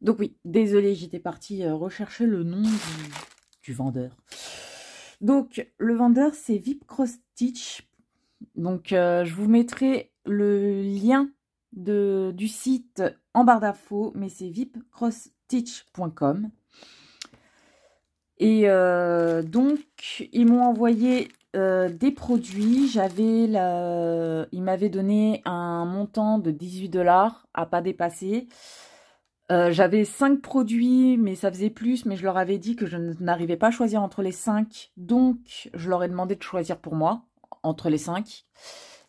Donc oui, désolé, j'étais partie euh, rechercher le nom du, vendeur. Donc, le vendeur, c'est VIP Cross Stitch. Donc, euh, je vous mettrai le lien de, du site en barre d'infos, mais c'est vipcrossstitch.com. Et euh, donc, ils m'ont envoyé des produits. J'avais la... Ils m'avaient donné un montant de 18 dollars à pas dépasser. Euh, j'avais cinq produits, mais ça faisait plus, mais je leur avais dit que je n'arrivais pas à choisir entre les cinq, donc je leur ai demandé de choisir pour moi, entre les cinq.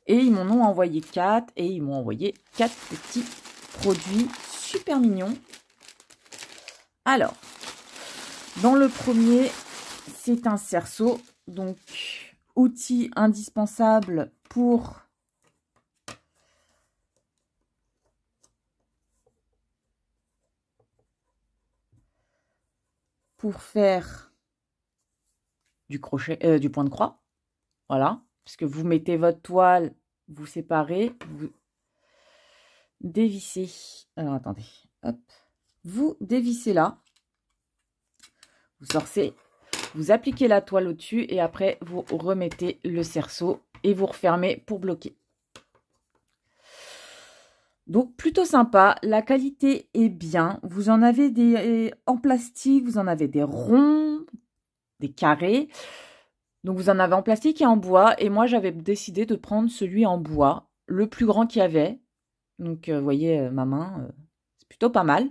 Et ils m'en ont envoyé quatre, et ils m'ont envoyé quatre petits produits super mignons. Alors, dans le premier, c'est un cerceau, donc outil indispensable pour pour faire du crochet, euh, du point de croix. Voilà, puisque vous mettez votre toile, vous séparez, vous dévissez. Alors attendez, hop, vous dévissez là, vous sortez, vous appliquez la toile au-dessus et après vous remettez le cerceau et vous refermez pour bloquer. Donc plutôt sympa, la qualité est bien. Vous en avez des euh, en plastique, vous en avez des ronds, des carrés. Donc vous en avez en plastique et en bois. Et moi j'avais décidé de prendre celui en bois, le plus grand qu'il y avait. Donc euh, vous voyez euh, ma main, c'est plutôt pas mal.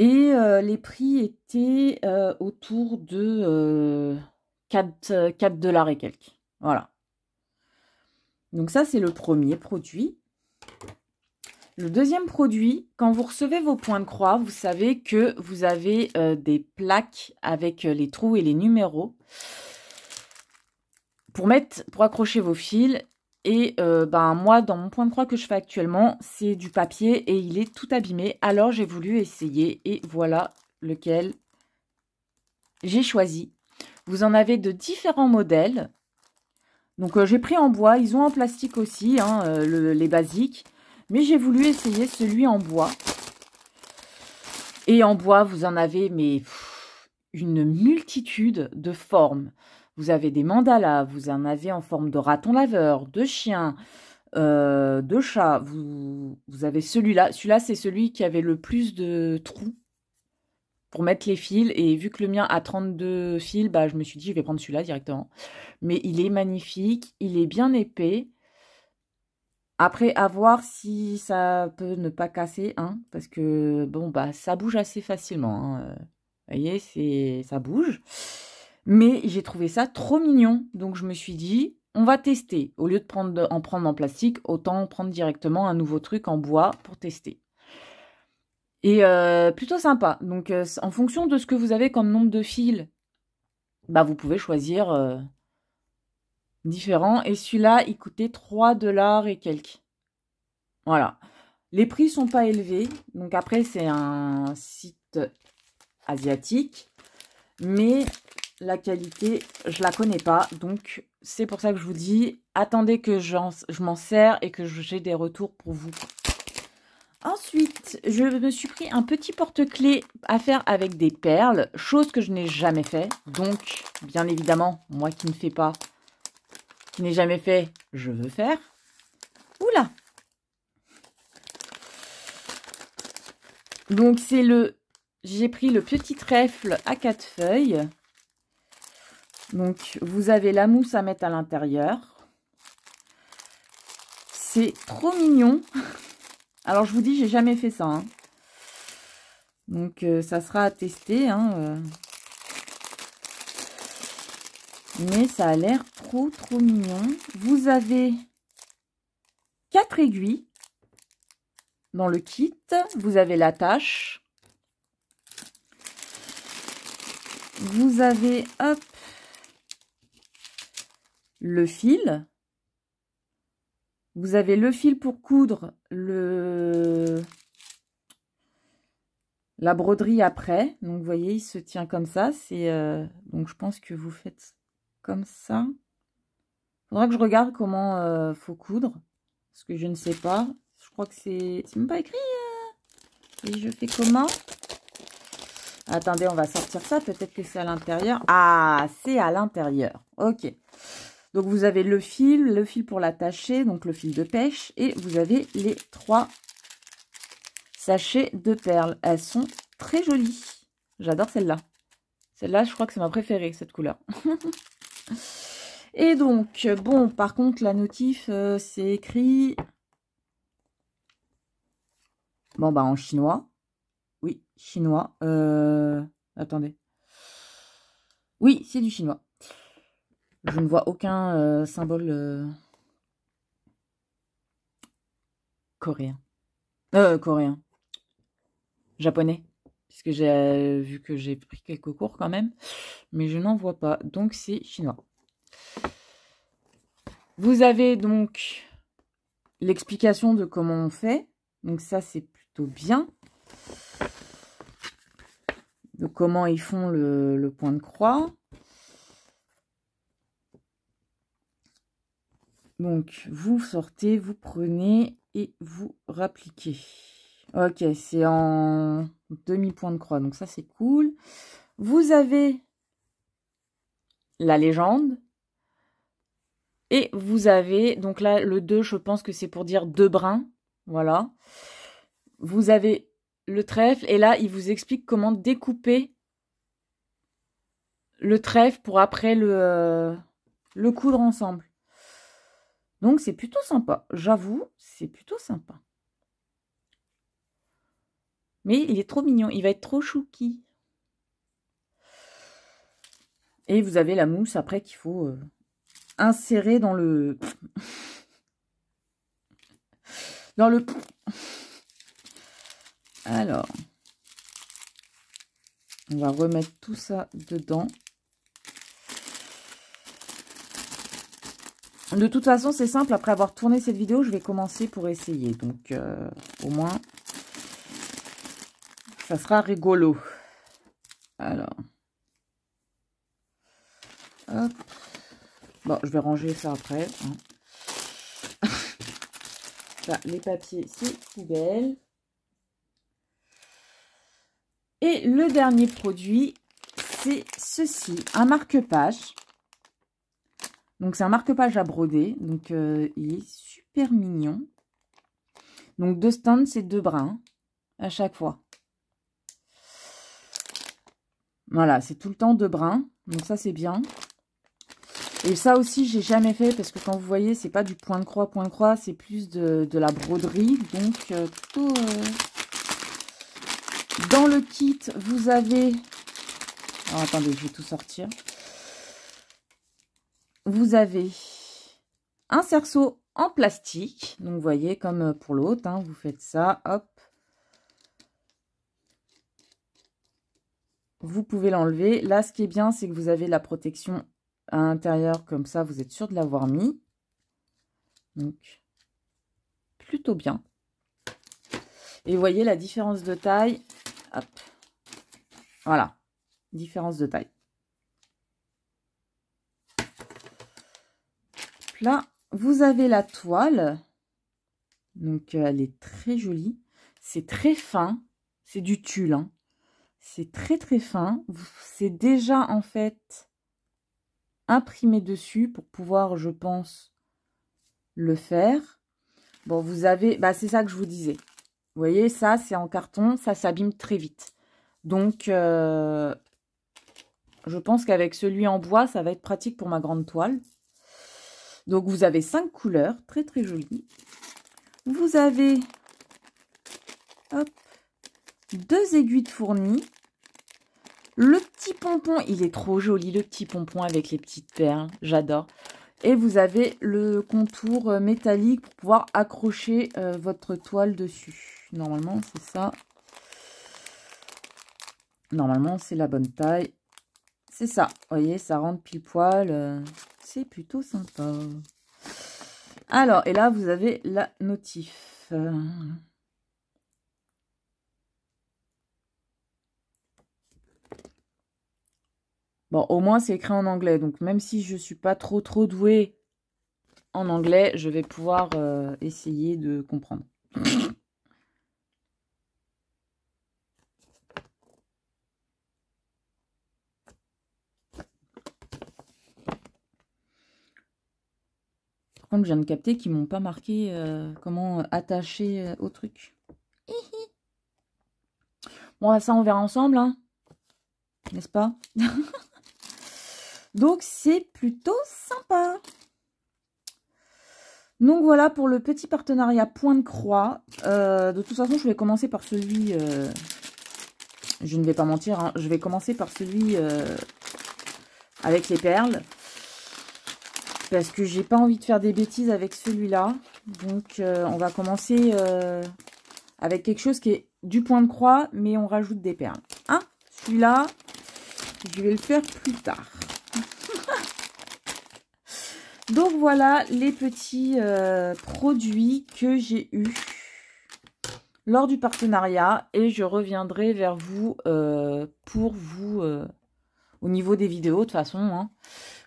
Et les prix étaient autour de 4, 4 dollars et quelques. Voilà. Donc ça c'est le premier produit. Le deuxième produit, quand vous recevez vos points de croix, vous savez que vous avez euh, des plaques avec euh, les trous et les numéros pour mettre, pour accrocher vos fils. Et euh, ben moi, dans mon point de croix que je fais actuellement, c'est du papier et il est tout abîmé. Alors j'ai voulu essayer et voilà lequel j'ai choisi. Vous en avez de différents modèles. Donc j'ai pris en bois, ils ont en plastique aussi, hein, les basiques. Mais j'ai voulu essayer celui en bois. Et en bois, vous en avez mais une multitude de formes. Vous avez des mandalas, vous en avez en forme de raton laveur, de chien, euh, de chat. Vous, avez celui-là. Celui-là, c'est celui qui avait le plus de trous pour mettre les fils. Et vu que le mien a 32 fils, bah, je me suis dit, je vais prendre celui-là directement. Mais il est magnifique, il est bien épais. Après, à voir si ça peut ne pas casser, hein, parce que, bon, bah, ça bouge assez facilement. Hein, euh, vous voyez, c'est ça bouge. Mais j'ai trouvé ça trop mignon, donc je me suis dit, on va tester. Au lieu de prendre, en prendre en plastique, autant prendre directement un nouveau truc en bois pour tester. Et euh, plutôt sympa. Donc, euh, en fonction de ce que vous avez comme nombre de fils, bah, vous pouvez choisir différents. Et celui-là, il coûtait 3 dollars et quelques. Voilà. Les prix sont pas élevés. Donc après, c'est un site asiatique. Mais la qualité, je la connais pas. Donc c'est pour ça que je vous dis, attendez que je m'en sers et que j'ai des retours pour vous. Ensuite, je me suis pris un petit porte-clés à faire avec des perles, chose que je n'ai jamais fait. Donc, bien évidemment, moi qui ne fais pas, n'ai jamais fait, je veux faire. Oula Donc, c'est le... J'ai pris le petit trèfle à quatre feuilles. Donc, vous avez la mousse à mettre à l'intérieur. C'est trop mignon. Alors, je vous dis, j'ai jamais fait ça. Hein. Donc, euh, ça sera à tester. Hein, euh. Mais ça a l'air trop, trop mignon. Vous avez quatre aiguilles dans le kit. Vous avez l'attache. Vous avez, hop, le fil. Vous avez le fil pour coudre le la broderie après. Donc, vous voyez, il se tient comme ça. C'est euh, Donc, je pense que vous faites comme ça. Faudra que je regarde comment euh, faut coudre. Parce que je ne sais pas. Je crois que c'est... C'est même pas écrit. Si euh. Et je fais comment Attendez, on va sortir ça. Peut-être que c'est à l'intérieur. Ah, c'est à l'intérieur. Ok. Donc, vous avez le fil, le fil pour l'attacher, donc le fil de pêche. Et vous avez les trois sachets de perles. Elles sont très jolies. J'adore celle-là. Celle-là, je crois que c'est ma préférée, cette couleur. Et donc, bon, par contre, la notif, euh, c'est écrit... Bon, bah, en chinois. Oui, chinois. Euh, attendez. Oui, c'est du chinois. Je ne vois aucun euh, symbole coréen. Euh, coréen. Japonais puisque j'ai euh, vu que j'ai pris quelques cours quand même, mais je n'en vois pas, donc c'est chinois. Vous avez donc l'explication de comment on fait, donc ça c'est plutôt bien, de comment ils font le, le point de croix. Donc vous sortez, vous prenez et vous rappliquez. Ok, c'est en demi-point de croix, donc ça c'est cool. Vous avez la légende. Et vous avez, donc là le 2, je pense que c'est pour dire deux brins. Voilà. Vous avez le trèfle et là il vous explique comment découper le trèfle pour après le, le coudre ensemble. Donc c'est plutôt sympa, j'avoue, c'est plutôt sympa. Mais il est trop mignon, il va être trop chouki. Et vous avez la mousse après qu'il faut euh, insérer dans le... dans le... Alors, on va remettre tout ça dedans. De toute façon, c'est simple. Après avoir tourné cette vidéo, je vais commencer pour essayer. Donc, euh, au moins, ça sera rigolo. Alors. Bon, je vais ranger ça après. Hein. les papiers, c'est poubelle. Et le dernier produit, c'est ceci, un marque-page. Donc, c'est un marque-page à broder. Donc, euh, il est super mignon. Donc, deux stands, c'est deux brins hein, à chaque fois. Voilà, c'est tout le temps de brun. Donc ça, c'est bien. Et ça aussi, j'ai jamais fait parce que quand vous voyez, c'est pas du point de croix, point de croix, c'est plus de, la broderie. Donc, euh, euh, Dans le kit, vous avez... attendez, je vais tout sortir. Vous avez un cerceau en plastique. Donc, vous voyez, comme pour l'autre, hein, vous faites ça, hop, vous pouvez l'enlever. Là, ce qui est bien, c'est que vous avez la protection à l'intérieur, comme ça, vous êtes sûr de l'avoir mis. Donc, plutôt bien. Et vous voyez la différence de taille. Hop. Voilà, différence de taille. Là, vous avez la toile. Donc, euh, elle est très jolie. C'est très fin. C'est du tulle. Hein. C'est très très fin. C'est déjà en fait imprimé dessus pour pouvoir, je pense, le faire. Bon, vous avez... Bah, c'est ça que je vous disais. Vous voyez, ça, c'est en carton. Ça s'abîme très vite. Donc, euh, je pense qu'avec celui en bois, ça va être pratique pour ma grande toile. Donc, vous avez cinq couleurs. Très, très jolies. Vous avez... Hop, deux aiguilles de fournis le petit pompon, il est trop joli, le petit pompon avec les petites perles. J'adore. Et vous avez le contour euh, métallique pour pouvoir accrocher euh, votre toile dessus. Normalement, c'est ça. Normalement, c'est la bonne taille. C'est ça. Vous voyez, ça rentre pile poil. Euh, c'est plutôt sympa. Alors, et là, vous avez la notif. Bon, au moins, c'est écrit en anglais. Donc, même si je ne suis pas trop, trop douée en anglais, je vais pouvoir euh, essayer de comprendre. Par contre, je viens de capter qu'ils m'ont pas marqué euh, comment attacher euh, au truc. Bon, ça, on verra ensemble, hein. n'est-ce pas Donc, c'est plutôt sympa. Donc, voilà pour le petit partenariat point de croix. Euh, de toute façon, je vais commencer par celui... Euh, je ne vais pas mentir, hein, je vais commencer par celui euh, avec les perles. Parce que j'ai pas envie de faire des bêtises avec celui-là. Donc, on va commencer avec quelque chose qui est du point de croix, mais on rajoute des perles. Hein Celui-là, je vais le faire plus tard. Donc voilà les petits euh, produits que j'ai eus lors du partenariat et je reviendrai vers vous euh, pour vous euh, au niveau des vidéos de toute façon. Hein.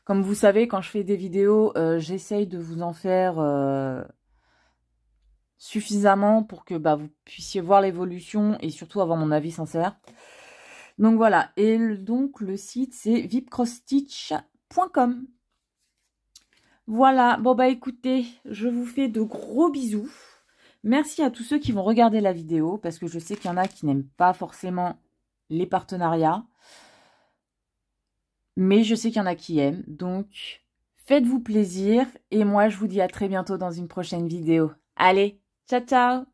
Comme vous savez, quand je fais des vidéos, j'essaye de vous en faire suffisamment pour que bah, vous puissiez voir l'évolution et surtout avoir mon avis sincère. Donc voilà, et donc le site c'est vipcrossstitch.com. Voilà, bon bah écoutez, je vous fais de gros bisous. Merci à tous ceux qui vont regarder la vidéo, parce que je sais qu'il y en a qui n'aiment pas forcément les partenariats. Mais je sais qu'il y en a qui aiment, donc faites-vous plaisir. Et moi, je vous dis à très bientôt dans une prochaine vidéo. Allez, ciao ciao